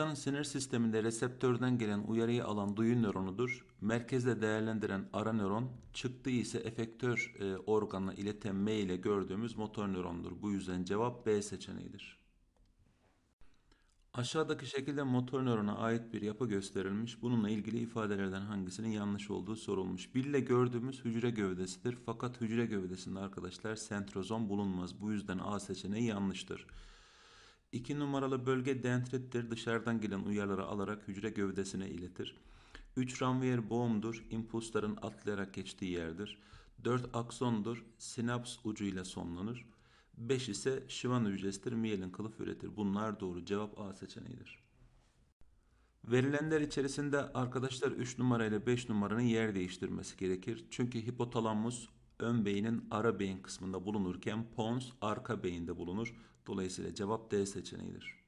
İnsanın sinir sisteminde reseptörden gelen uyarıyı alan duyu nöronudur. Merkezde değerlendiren ara nöron, çıktığı ise efektör e, organla ileten M ile gördüğümüz motor nörondur. Bu yüzden cevap B seçeneğidir. Aşağıdaki şekilde motor nörona ait bir yapı gösterilmiş. Bununla ilgili ifadelerden hangisinin yanlış olduğu sorulmuş. Bille gördüğümüz hücre gövdesidir. Fakat hücre gövdesinde arkadaşlar sentrozom bulunmaz. Bu yüzden A seçeneği yanlıştır. 2 numaralı bölge dendrittir. Dışarıdan gelen uyarıları alarak hücre gövdesine iletir. 3 Ranvier boğumdur. impulsların atlayarak geçtiği yerdir. 4 aksondur. Sinaps ucuyla sonlanır. 5 ise şivan hücresidir. Miyelin kılıf üretir. Bunlar doğru. Cevap A seçeneğidir. Verilenler içerisinde arkadaşlar 3 numara ile 5 numaranın yer değiştirmesi gerekir. Çünkü hipotalamus ön beynin ara beyin kısmında bulunurken pons arka beyinde bulunur. Dolayısıyla cevap D seçeneğidir.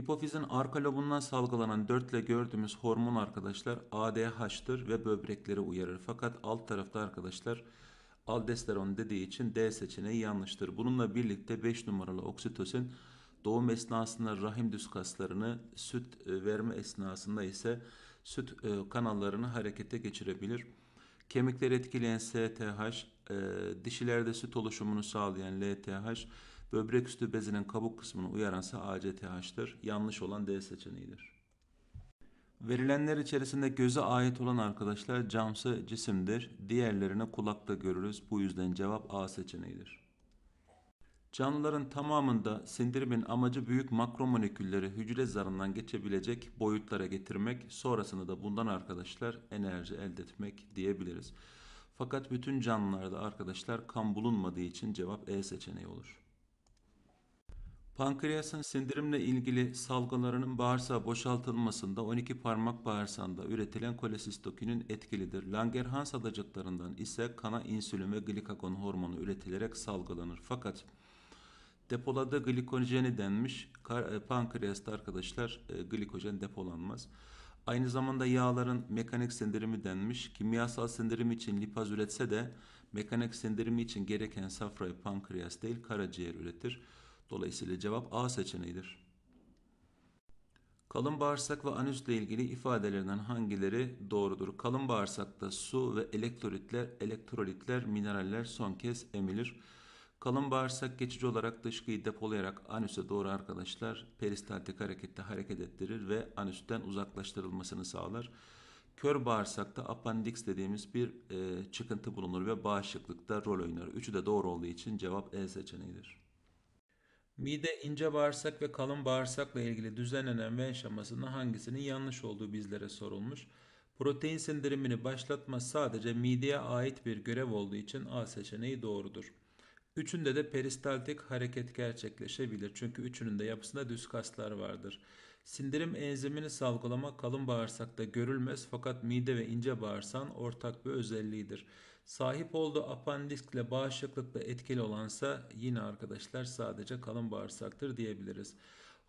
Hipofizin arka lobundan salgılanan dörtle gördüğümüz hormon arkadaşlar ADH'tır ve böbrekleri uyarır. Fakat alt tarafta arkadaşlar aldosteron dediği için D seçeneği yanlıştır. Bununla birlikte 5 numaralı oksitosin doğum esnasında rahim düz kaslarını, süt e, verme esnasında ise süt e, kanallarını harekete geçirebilir. Kemikleri etkileyen STH, e, dişilerde süt oluşumunu sağlayan LTH, böbrek üstü bezinin kabuk kısmını uyaransa ACTH'tır. Yanlış olan D seçeneğidir. Verilenler içerisinde göze ait olan arkadaşlar camsı cisimdir. Diğerlerine kulakta görürüz. Bu yüzden cevap A seçeneğidir. Canlıların tamamında sindirimin amacı büyük makromolekülleri hücre zarından geçebilecek boyutlara getirmek, sonrasında da bundan arkadaşlar enerji elde etmek diyebiliriz. Fakat bütün canlılarda arkadaşlar kan bulunmadığı için cevap E seçeneği olur. Pankreasın sindirimle ilgili salgılarının bağırsağa boşaltılmasında 12 parmak bağırsağında üretilen kolesistokinin etkilidir. Langerhans adacıklarından ise kana insülin ve glikagon hormonu üretilerek salgılanır. Fakat Depolada glikojeni denmiş. E, pankreasta arkadaşlar e, glikojen depolanmaz. Aynı zamanda yağların mekanik sindirimi denmiş. Kimyasal sindirim için lipaz üretse de mekanik sindirimi için gereken safrayı pankreas değil karaciğer üretir. Dolayısıyla cevap A seçeneğidir. Kalın bağırsak ve anüsle ilgili ifadelerinden hangileri doğrudur? Kalın bağırsakta su ve elektrolitler, elektrolitler, mineraller son kez emilir. Kalın bağırsak geçici olarak dışkıyı depolayarak anüse doğru arkadaşlar peristaltik harekette hareket ettirir ve anüsten uzaklaştırılmasını sağlar. Kör bağırsakta apandiks dediğimiz bir e, çıkıntı bulunur ve bağışıklıkta rol oynar. Üçü de doğru olduğu için cevap E seçeneğidir. Mide ince bağırsak ve kalın bağırsakla ilgili düzenlenen ven şemasının hangisinin yanlış olduğu bizlere sorulmuş. Protein sindirimini başlatma sadece mideye ait bir görev olduğu için A seçeneği doğrudur. Üçünde de peristaltik hareket gerçekleşebilir çünkü üçünün de yapısında düz kaslar vardır. Sindirim enzimini salgılama kalın bağırsakta görülmez fakat mide ve ince bağırsağın ortak bir özelliğidir. Sahip olduğu apandiskle bağışıklıkla etkili olansa yine arkadaşlar sadece kalın bağırsaktır diyebiliriz.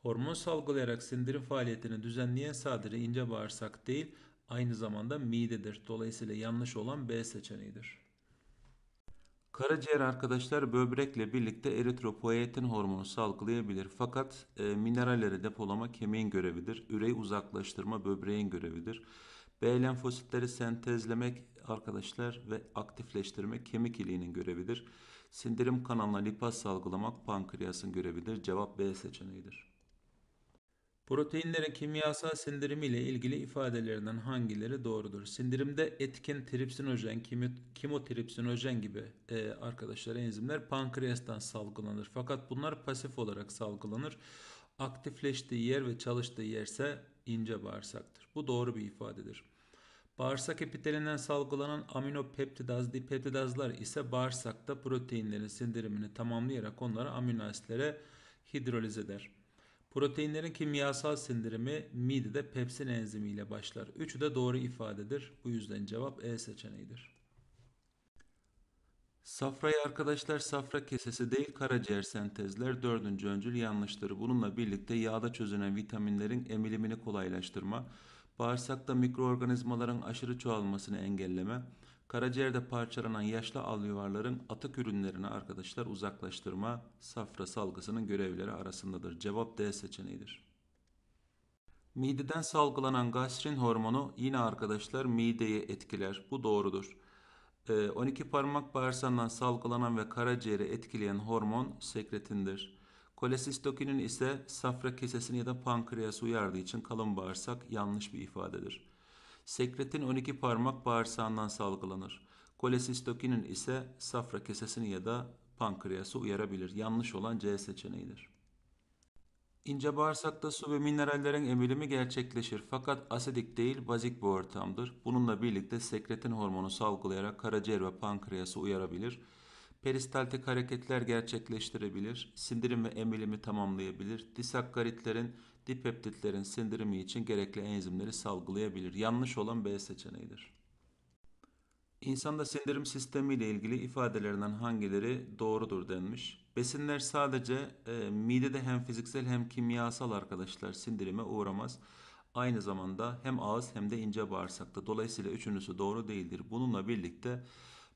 Hormon salgılayarak sindirim faaliyetini düzenleyen sadece ince bağırsak değil aynı zamanda midedir. Dolayısıyla yanlış olan B seçeneğidir. Karaciğer arkadaşlar böbrekle birlikte eritropoietin hormonu salgılayabilir. Fakat e, mineralleri depolama kemiğin görevidir. Üreyi uzaklaştırma böbreğin görevidir. B lenfositleri sentezlemek arkadaşlar ve aktifleştirmek kemik iliğinin görevidir. Sindirim kanalına lipaz salgılamak pankreasın görevidir. Cevap B seçeneğidir. Proteinlerin kimyasal sindirimi ile ilgili ifadelerinden hangileri doğrudur? Sindirimde etkin tripsinojen, kimotripsinojen gibi e, arkadaşlar enzimler pankreastan salgılanır. Fakat bunlar pasif olarak salgılanır. Aktifleştiği yer ve çalıştığı yerse ince bağırsaktır. Bu doğru bir ifadedir. Bağırsak epitelinden salgılanan aminopeptidaz, dipeptidazlar ise bağırsakta proteinlerin sindirimini tamamlayarak onları amino hidroliz eder. Proteinlerin kimyasal sindirimi midede pepsin enzimi ile başlar. Üçü de doğru ifadedir. Bu yüzden cevap E seçeneğidir. Safrayı arkadaşlar safra kesesi değil karaciğer sentezler dördüncü öncül yanlıştır. Bununla birlikte yağda çözünen vitaminlerin emilimini kolaylaştırma, bağırsakta mikroorganizmaların aşırı çoğalmasını engelleme, Karaciğerde parçalanan yaşlı al yuvarların atık ürünlerini arkadaşlar uzaklaştırma safra salgısının görevleri arasındadır. Cevap D seçeneğidir. Mideden salgılanan gastrin hormonu yine arkadaşlar mideyi etkiler. Bu doğrudur. 12 ee, parmak bağırsağından salgılanan ve karaciğeri etkileyen hormon sekretindir. Kolesistokinin ise safra kesesini ya da pankreası uyardığı için kalın bağırsak yanlış bir ifadedir. Sekretin 12 parmak bağırsağından salgılanır. Kolesistokinin ise safra kesesini ya da pankreası uyarabilir. Yanlış olan C seçeneğidir. İnce bağırsakta su ve minerallerin emilimi gerçekleşir fakat asidik değil bazik bir ortamdır. Bununla birlikte sekretin hormonu salgılayarak karaciğer ve pankreası uyarabilir. Peristaltik hareketler gerçekleştirebilir, sindirim ve emilimi tamamlayabilir. Disakkaritlerin dipeptitlerin sindirimi için gerekli enzimleri salgılayabilir. Yanlış olan B seçeneğidir. İnsanda sindirim sistemi ile ilgili ifadelerinden hangileri doğrudur denmiş. Besinler sadece e, midede hem fiziksel hem kimyasal arkadaşlar sindirime uğramaz. Aynı zamanda hem ağız hem de ince bağırsakta. Dolayısıyla üçüncüsü doğru değildir. Bununla birlikte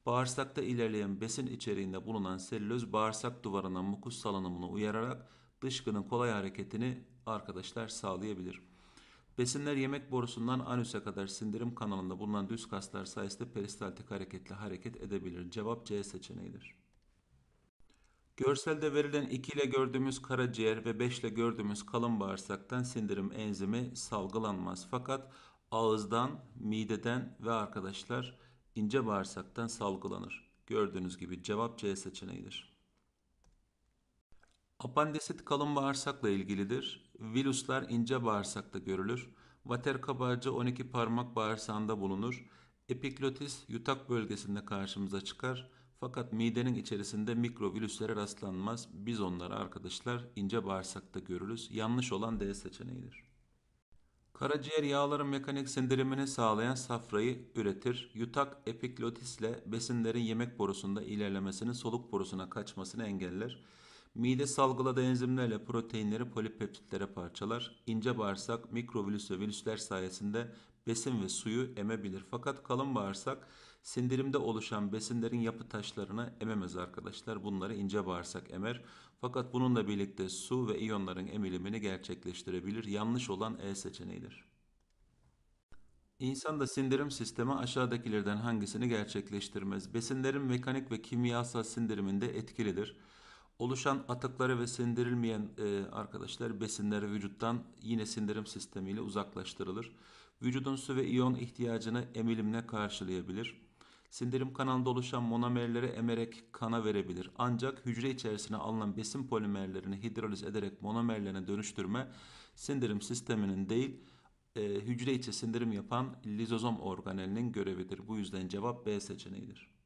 bağırsakta ilerleyen besin içeriğinde bulunan selüloz bağırsak duvarına mukus salınımını uyararak dışkının kolay hareketini arkadaşlar sağlayabilir. Besinler yemek borusundan anüse kadar sindirim kanalında bulunan düz kaslar sayesinde peristaltik hareketle hareket edebilir. Cevap C seçeneğidir. Görselde verilen 2 ile gördüğümüz karaciğer ve 5 ile gördüğümüz kalın bağırsaktan sindirim enzimi salgılanmaz. Fakat ağızdan, mideden ve arkadaşlar ince bağırsaktan salgılanır. Gördüğünüz gibi cevap C seçeneğidir. Apandisit kalın bağırsakla ilgilidir. Virüsler ince bağırsakta görülür. Vater kabarcı 12 parmak bağırsağında bulunur. Epiklotis yutak bölgesinde karşımıza çıkar. Fakat midenin içerisinde mikrovirüslere rastlanmaz. Biz onları arkadaşlar ince bağırsakta görürüz. Yanlış olan D seçeneğidir. Karaciğer yağların mekanik sindirimini sağlayan safrayı üretir. Yutak epiklotisle besinlerin yemek borusunda ilerlemesini soluk borusuna kaçmasını engeller. Mide salgıladığı enzimlerle proteinleri polipeptitlere parçalar. İnce bağırsak mikrovirüs ve virüsler sayesinde besin ve suyu emebilir. Fakat kalın bağırsak sindirimde oluşan besinlerin yapı taşlarını ememez arkadaşlar. Bunları ince bağırsak emer. Fakat bununla birlikte su ve iyonların emilimini gerçekleştirebilir. Yanlış olan E seçeneğidir. İnsan da sindirim sistemi aşağıdakilerden hangisini gerçekleştirmez? Besinlerin mekanik ve kimyasal sindiriminde etkilidir. Oluşan atıkları ve sindirilmeyen e, arkadaşlar besinleri vücuttan yine sindirim sistemiyle uzaklaştırılır. Vücudun su ve iyon ihtiyacını emilimle karşılayabilir. Sindirim kanalında oluşan monomerleri emerek kana verebilir. Ancak hücre içerisine alınan besin polimerlerini hidroliz ederek monomerlerine dönüştürme sindirim sisteminin değil e, hücre içi sindirim yapan lizozom organelinin görevidir. Bu yüzden cevap B seçeneğidir.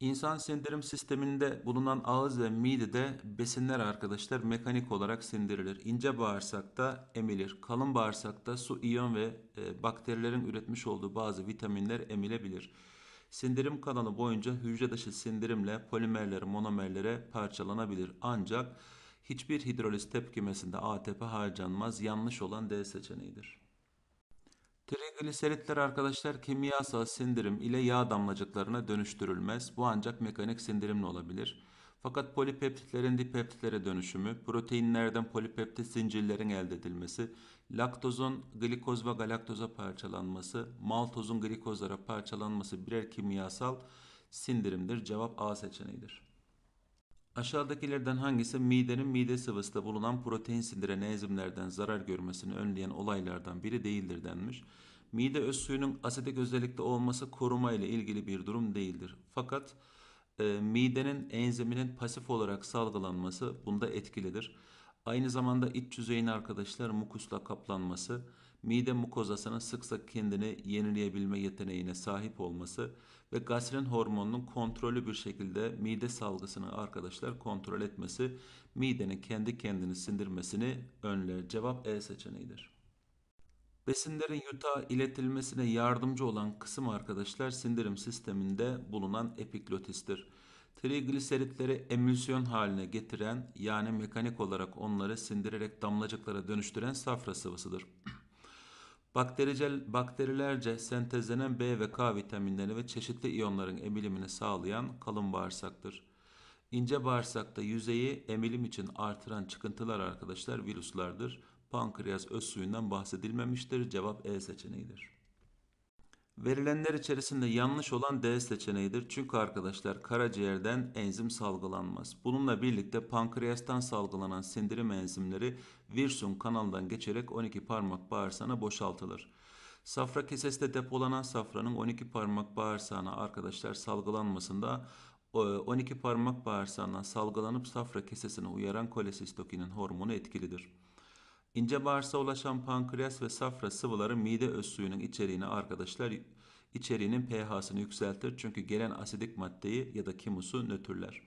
İnsan sindirim sisteminde bulunan ağız ve midede besinler arkadaşlar mekanik olarak sindirilir. İnce bağırsakta emilir. Kalın bağırsakta su, iyon ve e, bakterilerin üretmiş olduğu bazı vitaminler emilebilir. Sindirim kanalı boyunca hücre dışı sindirimle polimerlere, monomerlere parçalanabilir. Ancak hiçbir hidroliz tepkimesinde ATP harcanmaz. Yanlış olan D seçeneğidir. Trigliseritler arkadaşlar kimyasal sindirim ile yağ damlacıklarına dönüştürülmez. Bu ancak mekanik sindirimle olabilir. Fakat polipeptitlerin dipeptitlere dönüşümü, proteinlerden polipeptit zincirlerin elde edilmesi, laktozun glikoz ve galaktoza parçalanması, maltozun glikozlara parçalanması birer kimyasal sindirimdir. Cevap A seçeneğidir. Aşağıdakilerden hangisi midenin mide sıvısında bulunan protein sindiren enzimlerden zarar görmesini önleyen olaylardan biri değildir denmiş. Mide öz suyunun asetik özellikte olması koruma ile ilgili bir durum değildir. Fakat e, midenin enziminin pasif olarak salgılanması bunda etkilidir. Aynı zamanda iç yüzeyin arkadaşlar mukusla kaplanması, mide mukozasının sık sık kendini yenileyebilme yeteneğine sahip olması ve gastrin hormonunun kontrollü bir şekilde mide salgısını arkadaşlar kontrol etmesi midenin kendi kendini sindirmesini önler. Cevap E seçeneğidir. Besinlerin yuta iletilmesine yardımcı olan kısım arkadaşlar sindirim sisteminde bulunan epiklotistir. Trigliseritlere emülsiyon haline getiren yani mekanik olarak onları sindirerek damlacıklara dönüştüren safra sıvısıdır. Baktericel, bakterilerce sentezlenen B ve K vitaminleri ve çeşitli iyonların emilimini sağlayan kalın bağırsaktır. İnce bağırsakta yüzeyi emilim için artıran çıkıntılar arkadaşlar virüslerdir. Pankreas öz suyundan bahsedilmemiştir. Cevap E seçeneğidir. Verilenler içerisinde yanlış olan D seçeneğidir. Çünkü arkadaşlar karaciğerden enzim salgılanmaz. Bununla birlikte pankreastan salgılanan sindirim enzimleri virsum kanalından geçerek 12 parmak bağırsağına boşaltılır. Safra keseste depolanan safranın 12 parmak bağırsağına arkadaşlar salgılanmasında 12 e, parmak bağırsağından salgılanıp safra kesesine uyaran kolesistokinin hormonu etkilidir. İnce bağırsağa ulaşan pankreas ve safra sıvıları mide öz suyunun içeriğini arkadaşlar içeriğinin pH'sını yükseltir çünkü gelen asidik maddeyi ya da kimusu nötrler.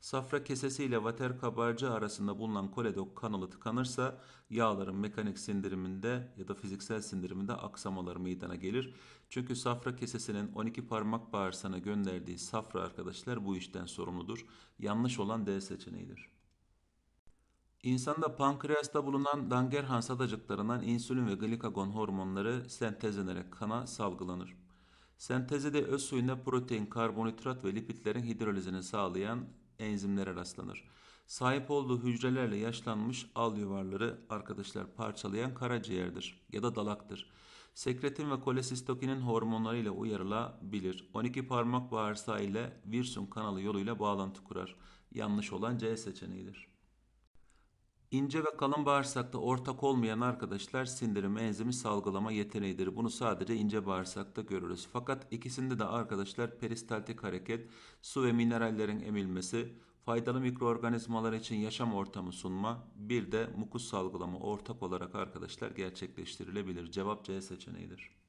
Safra kesesi ile vater kabarcığı arasında bulunan koledok kanalı tıkanırsa yağların mekanik sindiriminde ya da fiziksel sindiriminde aksamalar meydana gelir. Çünkü safra kesesinin 12 parmak bağırsağına gönderdiği safra arkadaşlar bu işten sorumludur. Yanlış olan D seçeneğidir. İnsanda pankreasta bulunan Langerhans adacıklarından insülin ve glikagon hormonları sentezlenerek kana salgılanır. Sentezide öz suyunda protein, karbonhidrat ve lipidlerin hidrolizini sağlayan enzimlere rastlanır. Sahip olduğu hücrelerle yaşlanmış al yuvarları arkadaşlar parçalayan karaciğerdir ya da dalaktır. Sekretin ve kolesistokinin hormonlarıyla uyarılabilir. 12 parmak bağırsağı ile virsum kanalı yoluyla bağlantı kurar. Yanlış olan C seçeneğidir. İnce ve kalın bağırsakta ortak olmayan arkadaşlar sindirim enzimi salgılama yeteneğidir. Bunu sadece ince bağırsakta görürüz. Fakat ikisinde de arkadaşlar peristaltik hareket, su ve minerallerin emilmesi, faydalı mikroorganizmalar için yaşam ortamı sunma, bir de mukus salgılama ortak olarak arkadaşlar gerçekleştirilebilir. Cevap C seçeneğidir.